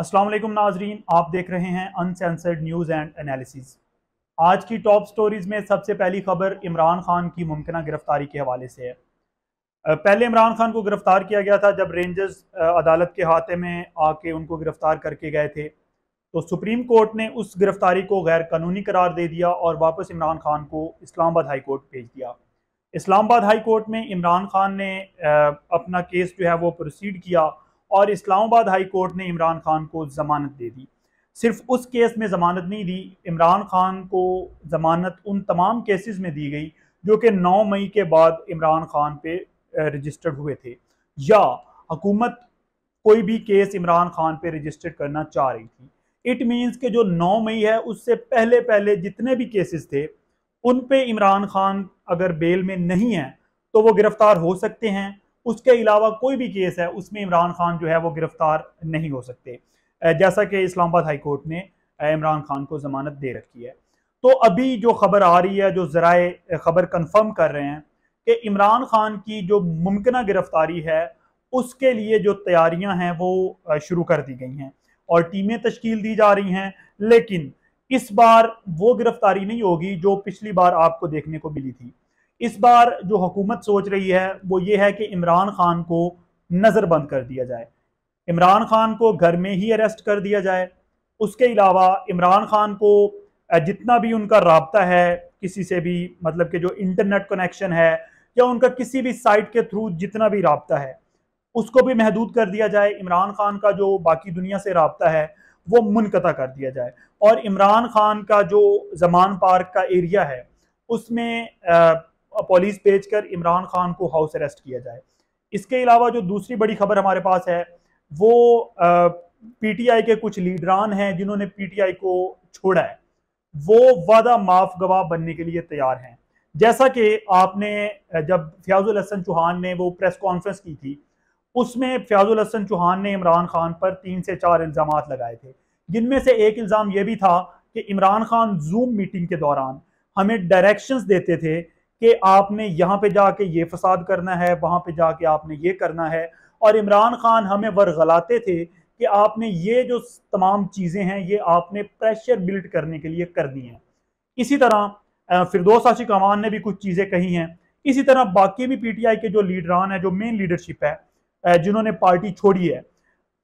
वालेकुम नाजरीन आप देख रहे हैं अनसेंसर्ड न्यूज़ एंड एनालिसिस आज की टॉप स्टोरीज़ में सबसे पहली खबर इमरान खान की मुमकिन गिरफ्तारी के हवाले से है पहले इमरान खान को गिरफ़्तार किया गया था जब रेंजर्स अदालत के हाथे में आके उनको गिरफ़्तार करके गए थे तो सुप्रीम कोर्ट ने उस गिरफ़्तारी को गैर कानूनी करार दे दिया और वापस इमरान खान को इस्लामाबाद हाई कोर्ट भेज दिया इस्लामाबाद हाई कोर्ट में इमरान खान ने अपना केस जो है वो प्रोसीड किया और इस्लामाबाद हाई कोर्ट ने इमरान खान को ज़मानत दे दी सिर्फ उस केस में ज़मानत नहीं दी इमरान खान को ज़मानत उन तमाम केसेस में दी गई जो कि 9 मई के बाद इमरान खान पे रजिस्टर्ड हुए थे या हुकूमत कोई भी केस इमरान खान पे रजिस्टर करना चाह रही थी इट मीन्स के जो 9 मई है उससे पहले पहले जितने भी केसेस थे उन पे इमरान खान अगर बेल में नहीं है तो वो गिरफ्तार हो सकते हैं उसके अलावा कोई भी केस है उसमें इमरान खान जो है वो गिरफ्तार नहीं हो सकते जैसा कि इस्लामाबाद हाई कोर्ट ने इमरान खान को ज़मानत दे रखी है तो अभी जो खबर आ रही है जो ज़रा खबर कन्फर्म कर रहे हैं कि इमरान खान की जो मुमकिन गिरफ्तारी है उसके लिए जो तैयारियां हैं वो शुरू कर दी गई हैं और टीमें तश्कील दी जा रही हैं लेकिन इस बार वो गिरफ्तारी नहीं होगी जो पिछली बार आपको देखने को मिली थी इस बार जो हुकूमत सोच रही है वो ये है कि इमरान खान को नज़रबंद कर दिया जाए इमरान खान को घर में ही अरेस्ट कर दिया जाए उसके अलावा इमरान खान को जितना भी उनका रबता है किसी से भी मतलब कि जो इंटरनेट कनेक्शन है या उनका किसी भी साइट के थ्रू जितना भी रबता है उसको भी महदूद कर दिया जाए इमरान खान का जो बाकी दुनिया से रबता है वो मुनकता कर दिया जाए और इमरान खान का जो जमान पार्क का एरिया है उसमें आ, पॉलिस भेज कर इमरान खान को हाउस अरेस्ट किया जाए इसके अलावा जो दूसरी बड़ी खबर हमारे पास है वो पीटीआई के कुछ लीडरान हैं जिन्होंने पीटीआई को छोड़ा है वो वादा माफ गवाह बनने के लिए तैयार हैं जैसा कि आपने जब फयाजुल हसन चौहान ने वो प्रेस कॉन्फ्रेंस की थी उसमें फयाजुल हसन चौहान ने इमरान खान पर तीन से चार इल्ज़ाम लगाए थे जिनमें से एक इल्ज़ाम यह भी था कि इमरान खान जूम मीटिंग के दौरान हमें डायरेक्शंस देते थे कि आपने यहाँ पे जाके ये फसाद करना है वहाँ पे जाके आपने ये करना है और इमरान खान हमें वरगलाते थे कि आपने ये जो तमाम चीज़ें हैं ये आपने प्रेशर बिल्ड करने के लिए कर दी हैं इसी तरह फिरदोस आशिक अमान ने भी कुछ चीज़ें कही हैं इसी तरह बाकी भी पीटीआई के जो लीडरान है जो मेन लीडरशिप है जिन्होंने पार्टी छोड़ी है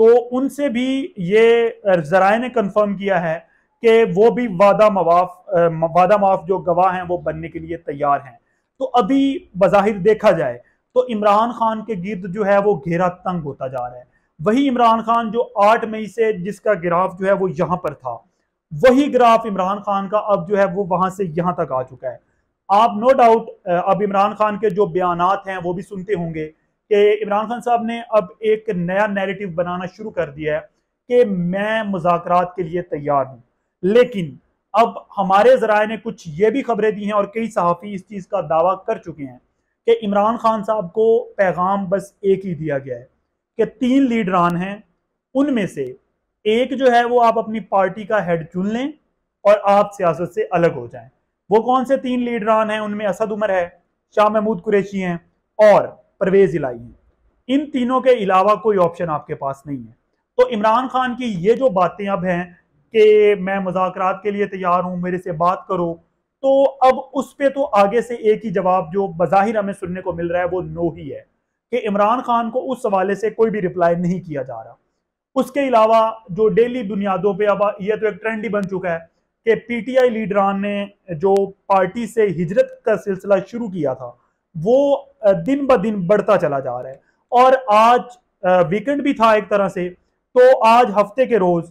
तो उनसे भी ये जराए ने कन्फर्म किया है कि वो भी वादा मवाफ वादा मवाफ जो गवाह हैं वो बनने के लिए तैयार हैं तो अभी बाहिर देखा जाए तो इमरान खान के गिर्द जो है वो घेरा तंग होता जा रहा है वही इमरान खान जो आठ मई से जिसका ग्राफ जो है वो यहाँ पर था वही ग्राफ इमरान खान का अब जो है वो वहां से यहाँ तक आ चुका है आप नो डाउट अब इमरान खान के जो बयान हैं वो भी सुनते होंगे कि इमरान खान साहब ने अब एक नया नैरेटिव बनाना शुरू कर दिया है कि मैं मुजाकर के लिए तैयार हूँ लेकिन अब हमारे जराए ने कुछ ये भी खबरें दी हैं और कई सहाफ़ी इस चीज़ का दावा कर चुके हैं कि इमरान खान साहब को पैगाम बस एक ही दिया गया है कि तीन लीडरान हैं उनमें से एक जो है वो आप अपनी पार्टी का हेड चुन लें और आप सियासत से अलग हो जाएं वो कौन से तीन लीडरान हैं उनमें असद उमर है शाह महमूद कुरैशी हैं और परवेज इलाई हैं इन तीनों के अलावा कोई ऑप्शन आपके पास नहीं है तो इमरान खान की ये जो बातें अब हैं कि मैं मुजाकर के लिए तैयार हूँ मेरे से बात करो तो अब उस पर तो आगे से एक ही जवाब जो बज़ाहिर हमें सुनने को मिल रहा है वो नो ही है कि इमरान खान को उस हवाले से कोई भी रिप्लाई नहीं किया जा रहा उसके अलावा जो डेली बुनियादों पे अब यह तो एक ट्रेंड ही बन चुका है कि पीटीआई लीडरान ने जो पार्टी से हिजरत का सिलसिला शुरू किया था वो दिन ब दिन बढ़ता चला जा रहा है और आज वीकेंड भी था एक तरह से तो आज हफ्ते के रोज़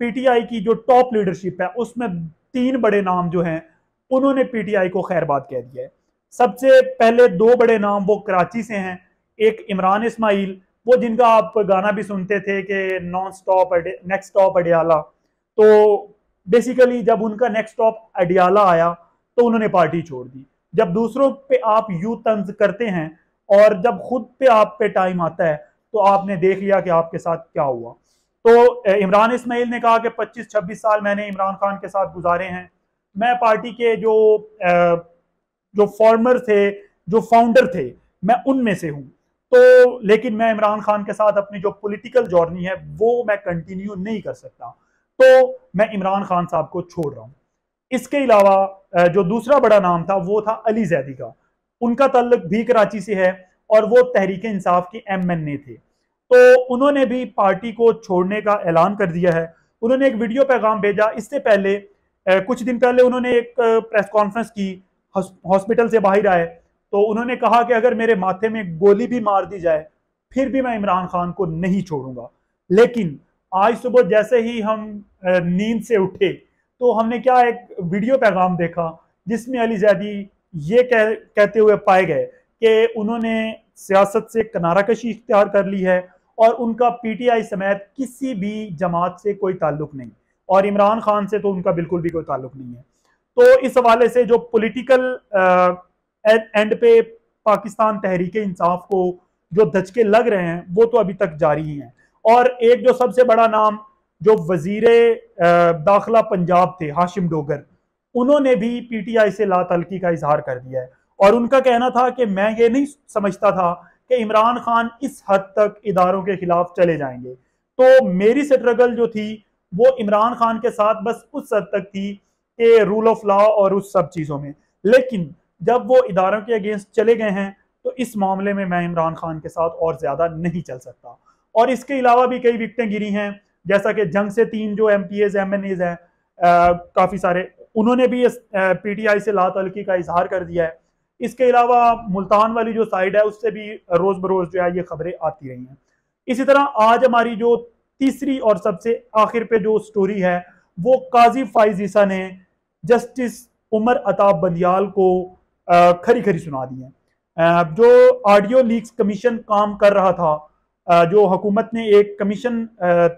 पीटीआई की जो टॉप लीडरशिप है उसमें तीन बड़े नाम जो हैं उन्होंने पीटीआई को खैरबाद कह दिया है सबसे पहले दो बड़े नाम वो कराची से हैं एक इमरान इस्माइल वो जिनका आप गाना भी सुनते थे कि non stop next stop Adiala तो बेसिकली जब उनका नेक्स्ट स्टॉप अडियाला आया तो उन्होंने पार्टी छोड़ दी जब दूसरों पे आप यू तंज करते हैं और जब खुद पे आप पे टाइम आता है तो आपने देख लिया कि आपके साथ क्या हुआ तो इमरान इसमाइल ने कहा कि 25-26 साल मैंने इमरान खान के साथ गुजारे हैं मैं पार्टी के जो जो फॉर्मर थे जो फाउंडर थे मैं उनमें से हूँ तो लेकिन मैं इमरान खान के साथ अपनी जो पॉलिटिकल जर्नी है वो मैं कंटिन्यू नहीं कर सकता तो मैं इमरान खान साहब को छोड़ रहा हूँ इसके अलावा जो दूसरा बड़ा नाम था वो था अली जैदी का उनका तल्लक भी कराची से है और वो तहरीक इंसाफ के एम एन ए थे तो उन्होंने भी पार्टी को छोड़ने का ऐलान कर दिया है उन्होंने एक वीडियो पैगाम भेजा इससे पहले कुछ दिन पहले उन्होंने एक प्रेस कॉन्फ्रेंस की हॉस्पिटल से बाहर आए तो उन्होंने कहा कि अगर मेरे माथे में गोली भी मार दी जाए फिर भी मैं इमरान खान को नहीं छोड़ूंगा लेकिन आज सुबह जैसे ही हम नींद से उठे तो हमने क्या एक वीडियो पैगाम देखा जिसमें अली जैदी ये कह, कहते हुए पाए गए कि उन्होंने सियासत से कनारा कशी इख्तियार कर ली है और उनका पीटीआई समेत किसी भी जमात से कोई ताल्लुक नहीं और इमरान खान से तो उनका बिल्कुल भी कोई ताल्लुक नहीं है तो इस हवाले से जो पॉलिटिकल एंड पे पाकिस्तान तहरीक इंसाफ को जो धचके लग रहे हैं वो तो अभी तक जारी ही हैं और एक जो सबसे बड़ा नाम जो वजीर दाखिला पंजाब थे हाशिम डोगर उन्होंने भी पीटीआई से ला तलकी का इजहार कर दिया है और उनका कहना था कि मैं ये नहीं समझता था कि इमरान खान इस हद तक इदारों के खिलाफ चले जाएंगे तो मेरी स्ट्रगल जो थी वो इमरान खान के साथ बस उस हद तक थी कि रूल ऑफ लॉ और उस सब चीज़ों में लेकिन जब वो इदारों के अगेंस्ट चले गए हैं तो इस मामले में मैं इमरान खान के साथ और ज़्यादा नहीं चल सकता और इसके अलावा भी कई विकटें गिरी हैं जैसा कि जंग से तीन जो M P As M N As हैं काफ़ी सारे उन्होंने भी इस पी टी आई से ला तलकी का इजहार कर दिया है इसके अलावा मुल्तान वाली जो साइड है उससे भी रोज बरोज जो है ये खबरें आती रही हैं इसी तरह आज हमारी जो तीसरी और सबसे आखिर पे जो स्टोरी है वो काजी फाइजीसा ने जस्टिस उमर अताब बंदियाल को खरी खरी सुना दी है जो ऑडियो लीक्स कमीशन काम कर रहा था जो हुकूमत ने एक कमीशन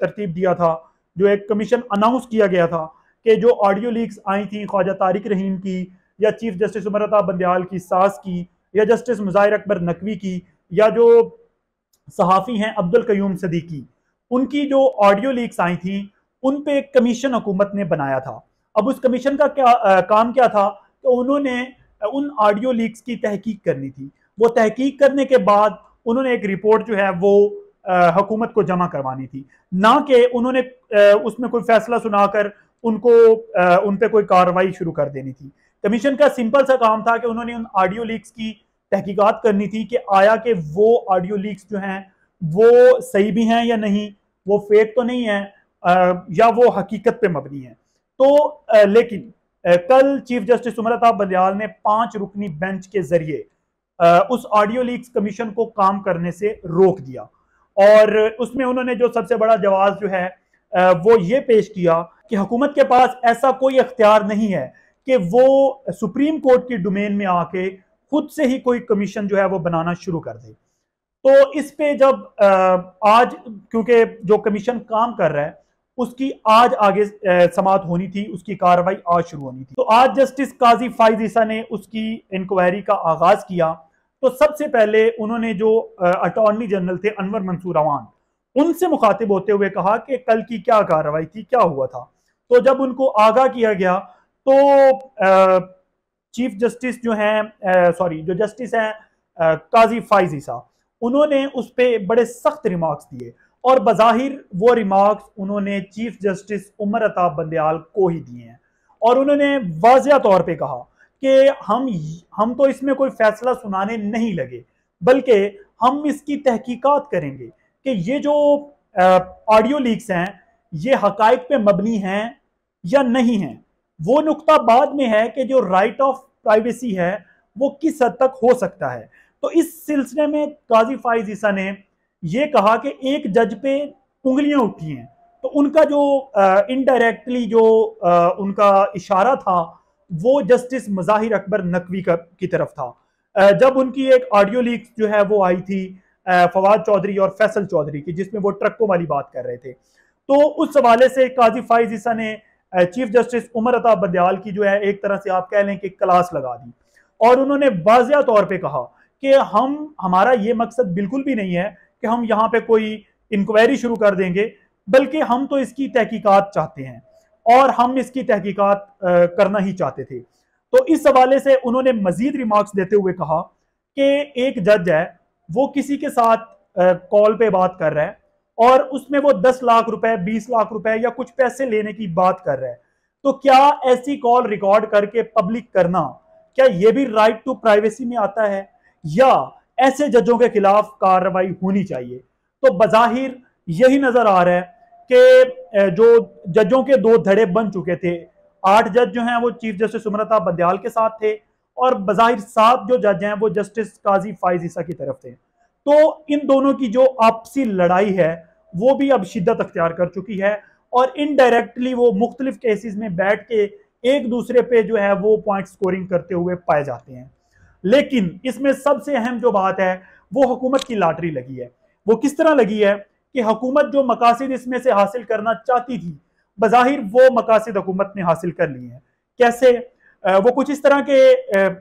तरतीब दिया था जो एक कमीशन अनाउंस किया गया था कि जो ऑडियो लीक्स आई थी ख्वाजा तारिक रहीम की या चीफ जस्टिस उमरता बंदयाल की सास की या जस्टिस मुजाहिर अकबर नकवी की या जो सहाफ़ी हैं अब्दुल सदी सदीकी उनकी जो ऑडियो लीक्स आई थी उन पर एक कमीशन हुकूमत ने बनाया था अब उस कमीशन का क्या आ, काम क्या था कि उन्होंने उन ऑडियो लीक्स की तहकीक करनी थी वो तहकीक करने के बाद उन्होंने एक रिपोर्ट जो है वो हुकूमत को जमा करवानी थी ना कि उन्होंने आ, उसमें कोई फैसला सुनाकर उनको आ, उन पर कोई कार्रवाई शुरू कर देनी थी कमीशन का सिंपल सा काम था कि उन्होंने उन ऑडियो लीक्स की तहकीकात करनी थी कि आया कि वो ऑडियो लीक्स जो हैं वो सही भी हैं या नहीं वो फेक तो नहीं है या वो हकीकत पे मबनी है तो लेकिन कल चीफ जस्टिस उम्रता बदयाल बलियाल ने पांच रुकनी बेंच के जरिए उस ऑडियो लीक्स कमीशन को काम करने से रोक दिया और उसमें उन्होंने जो सबसे बड़ा जवाब जो है वो ये पेश किया कि हुकूमत के पास ऐसा कोई अख्तियार नहीं है कि वो सुप्रीम कोर्ट की डोमेन में आके खुद से ही कोई कमीशन जो है वो बनाना शुरू कर दे तो इस पे जब आज क्योंकि जो कमीशन काम कर रहा है उसकी आज आगे समाप्त होनी थी उसकी कार्रवाई आज शुरू होनी थी तो आज जस्टिस काजी फाइज ईसा ने उसकी इंक्वायरी का आगाज किया तो सबसे पहले उन्होंने जो अटॉर्नी जनरल थे अनवर मंसूर अवान उनसे मुखातिब होते हुए कहा कि कल की क्या कार्रवाई थी क्या हुआ था तो जब उनको आगाह किया गया तो चीफ जस्टिस जो हैं सॉरी जो जस्टिस हैं काजी फाइजी साहब उन्होंने उस पर बड़े सख्त रिमार्क्स दिए और बाहिर वो रिमार्क्स उन्होंने चीफ जस्टिस उमर अताब बंदयाल को ही दिए हैं और उन्होंने वाजिया तौर पर कहा कि हम हम तो इसमें कोई फैसला सुनाने नहीं लगे बल्कि हम इसकी तहकीकात करेंगे कि ये जो ऑडियो लीक्स हैं ये हकायक पे मबनी हैं या नहीं हैं वो नुकता बाद में है कि जो राइट ऑफ प्राइवेसी है वो किस हद तक हो सकता है तो इस सिलसिले में काजी फाइज ईसा ने यह कहा कि एक जज पे उंगलियां उठी हैं तो उनका जो इनडायरेक्टली जो आ, उनका इशारा था वो जस्टिस मज़ाहिर अकबर नकवी का की तरफ था आ, जब उनकी एक ऑडियो लीक जो है वो आई थी फवाद चौधरी और फैसल चौधरी की जिसमें वो ट्रकों वाली बात कर रहे थे तो उस हवाले से काजी फाइज ईसा ने चीफ जस्टिस उमर अता बदयाल की जो है एक तरह से आप कह लें कि क्लास लगा दी और उन्होंने वाजिया तौर पे कहा कि हम हमारा ये मकसद बिल्कुल भी नहीं है कि हम यहाँ पे कोई इंक्वायरी शुरू कर देंगे बल्कि हम तो इसकी तहकीकात चाहते हैं और हम इसकी तहकीकात करना ही चाहते थे तो इस हवाले से उन्होंने मजीद रिमार्क्स देते हुए कहा कि एक जज है वो किसी के साथ कॉल पे बात कर रहा है और उसमें वो दस लाख रुपए बीस लाख रुपए या कुछ पैसे लेने की बात कर रहा है तो क्या ऐसी कॉल रिकॉर्ड करके पब्लिक करना क्या ये भी राइट टू प्राइवेसी में आता है या ऐसे जजों के खिलाफ कार्रवाई होनी चाहिए तो बजाहिर यही नजर आ रहा है कि जो जजों के दो धड़े बन चुके थे आठ जज जो हैं वो चीफ जस्टिस सुमरता बंदयाल के साथ थे और बजाहिर सात जो जज हैं वो जस्टिस काजी फाइज ईसा की तरफ थे तो इन दोनों की जो आपसी लड़ाई है वो भी अब शिद्दत अख्तियार कर चुकी है और इनडायरेक्टली वो मुख्तलिफ केसेस में बैठ के एक दूसरे पे जो है वो पॉइंट स्कोरिंग करते हुए पाए जाते हैं लेकिन इसमें सबसे अहम जो बात है वो हुकूमत की लाटरी लगी है वो किस तरह लगी है कि हुकूमत जो मकासद इसमें से हासिल करना चाहती थी बज़ाहिर वो मकासद हुकूमत ने हासिल कर लिए हैं कैसे वो कुछ इस तरह के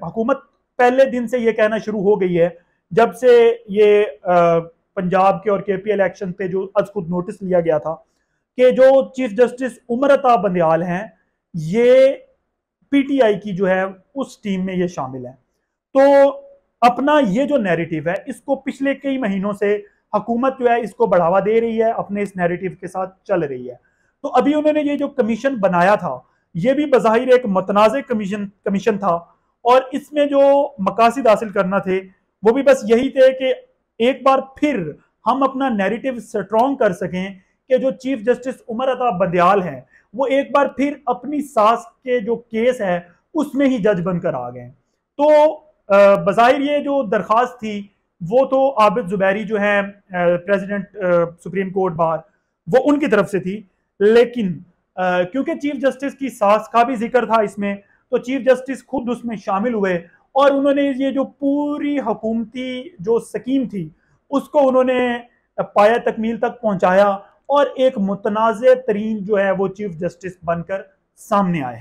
हुकूमत पहले दिन से ये कहना शुरू हो गई है जब से ये पंजाब के और के पी इलेक्शन पे जो आज खुद नोटिस लिया गया था कि जो चीफ जस्टिस उमरता अता बंदयाल हैं ये पीटीआई की जो है उस टीम में ये शामिल है तो अपना ये जो नैरेटिव है इसको पिछले कई महीनों से हकूमत जो है इसको बढ़ावा दे रही है अपने इस नैरेटिव के साथ चल रही है तो अभी उन्होंने ये जो कमीशन बनाया था ये भी बज़ाहिर एक मतनाज़ कमीशन कमीशन था और इसमें जो मकासद हासिल करना थे वो भी बस यही थे कि एक बार फिर हम अपना नैरेटिव स्ट्रॉन्ग कर सकें कि जो चीफ जस्टिस उमर अता बदयाल हैं वो एक बार फिर अपनी सास के जो केस है उसमें ही जज बनकर आ गए तो बाहिर ये जो दरख्वास्त थी वो तो आबिद जुबैरी जो है प्रेसिडेंट सुप्रीम कोर्ट बार वो उनकी तरफ से थी लेकिन क्योंकि चीफ जस्टिस की सास का भी जिक्र था इसमें तो चीफ जस्टिस खुद उसमें शामिल हुए और उन्होंने ये जो पूरी हकूमती जो स्कीम थी उसको उन्होंने पाया तकमील तक पहुंचाया और एक मुतनाज़ तरीन जो है वो चीफ जस्टिस बनकर सामने आया